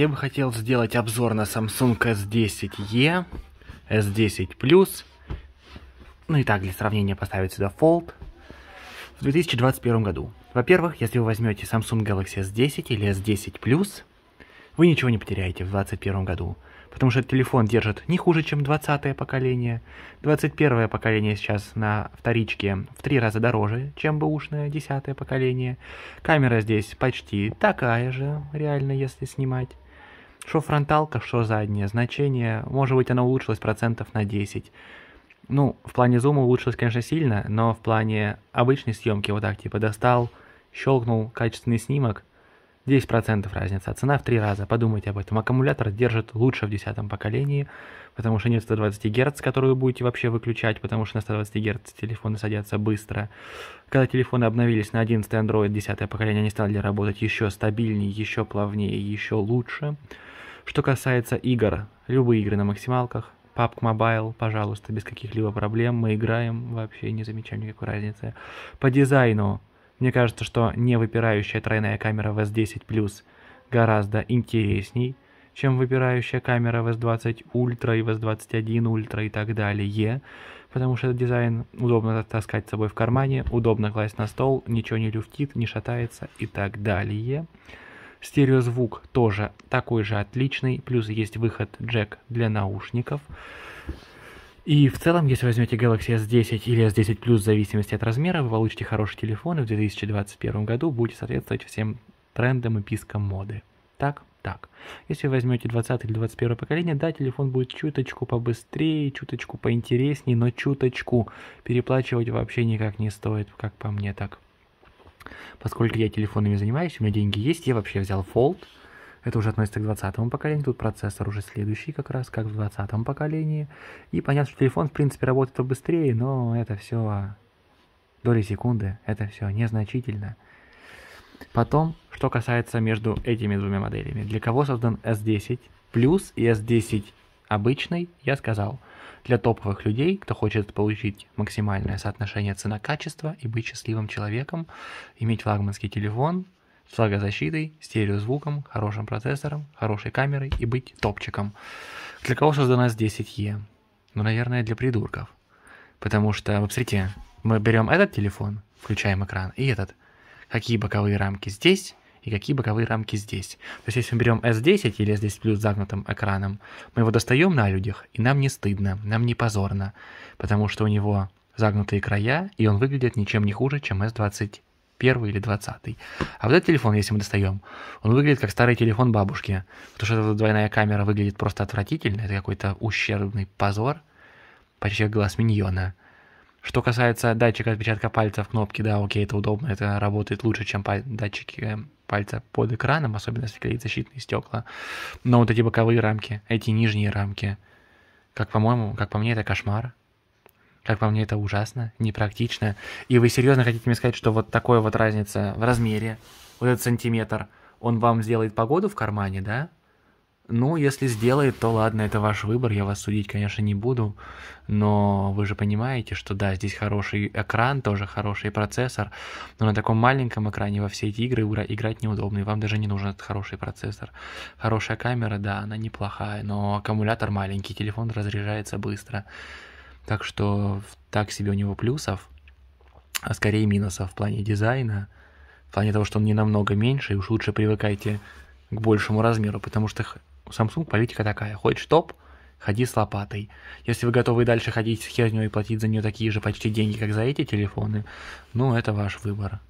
Я бы хотел сделать обзор на Samsung S10e, S10 Plus, ну и так для сравнения поставить сюда Fold, в 2021 году. Во-первых, если вы возьмете Samsung Galaxy S10 или S10 Plus, вы ничего не потеряете в 2021 году, потому что телефон держит не хуже, чем 20 поколение. 21 поколение сейчас на вторичке в три раза дороже, чем бэушное 10 поколение. Камера здесь почти такая же, реально, если снимать. Что фронталка, что заднее Значение, может быть, оно улучшилось процентов на 10. Ну, в плане зума улучшилось, конечно, сильно, но в плане обычной съемки, вот так, типа, достал, щелкнул качественный снимок, 10% разница, а цена в 3 раза. Подумайте об этом. Аккумулятор держит лучше в 10 поколении, потому что нет 120 Гц, которые вы будете вообще выключать, потому что на 120 Гц телефоны садятся быстро. Когда телефоны обновились на 11 Android 10 поколение, они стали работать еще стабильнее, еще плавнее, еще лучше. Что касается игр, любые игры на максималках, PUBG Mobile, пожалуйста, без каких-либо проблем, мы играем, вообще не замечаем никакой разницы. По дизайну, мне кажется, что не выпирающая тройная камера в S10+, гораздо интересней, чем выпирающая камера в S20 Ultra и в S21 Ultra и так далее, потому что этот дизайн удобно таскать с собой в кармане, удобно класть на стол, ничего не люфтит, не шатается и так далее. Стереозвук тоже такой же отличный, плюс есть выход джек для наушников. И в целом, если возьмете Galaxy S10 или S10 Plus в зависимости от размера, вы получите хороший телефон и в 2021 году будете соответствовать всем трендам и пискам моды. Так? Так. Если возьмете 20 или 21 поколение, да, телефон будет чуточку побыстрее, чуточку поинтереснее, но чуточку переплачивать вообще никак не стоит, как по мне так. Поскольку я телефонами занимаюсь, у меня деньги есть, я вообще взял Fold. Это уже относится к 20-му поколению, тут процессор уже следующий как раз, как в 20-м поколении. И понятно, что телефон, в принципе, работает быстрее, но это все доли секунды, это все незначительно. Потом, что касается между этими двумя моделями. Для кого создан S10 Plus и S10 обычный, я сказал – для топовых людей, кто хочет получить максимальное соотношение цена-качество и быть счастливым человеком, иметь флагманский телефон с влагозащитой, стереозвуком, хорошим процессором, хорошей камерой и быть топчиком. Для кого создана 10e? Ну, наверное, для придурков. Потому что, вот смотрите, мы берем этот телефон, включаем экран, и этот. Какие боковые рамки здесь, и какие боковые рамки здесь. То есть, если мы берем S10 или S10 плюс загнутым экраном, мы его достаем на людях, и нам не стыдно, нам не позорно, потому что у него загнутые края, и он выглядит ничем не хуже, чем s 21 или двадцатый. А вот этот телефон, если мы достаем, он выглядит как старый телефон бабушки. Потому что эта двойная камера выглядит просто отвратительно. Это какой-то ущербный позор. Почти как глаз миньона. Что касается датчика отпечатка пальцев кнопки, да, окей, это удобно, это работает лучше, чем датчики эм, пальца под экраном, особенно если клеить защитные стекла. Но вот эти боковые рамки, эти нижние рамки, как по-моему, как по мне, это кошмар. Как по мне, это ужасно, непрактично. И вы серьезно хотите мне сказать, что вот такая вот разница в размере, вот этот сантиметр, он вам сделает погоду в кармане, да? Ну, если сделает, то ладно, это ваш выбор, я вас судить, конечно, не буду, но вы же понимаете, что да, здесь хороший экран, тоже хороший процессор, но на таком маленьком экране во все эти игры играть неудобно, и вам даже не нужен этот хороший процессор. Хорошая камера, да, она неплохая, но аккумулятор маленький, телефон разряжается быстро, так что так себе у него плюсов, а скорее минусов в плане дизайна, в плане того, что он не намного меньше, и уж лучше привыкайте к большему размеру, потому что у Samsung политика такая. Хочешь топ, ходи с лопатой. Если вы готовы дальше ходить с херню и платить за нее такие же почти деньги, как за эти телефоны, ну, это ваш выбор.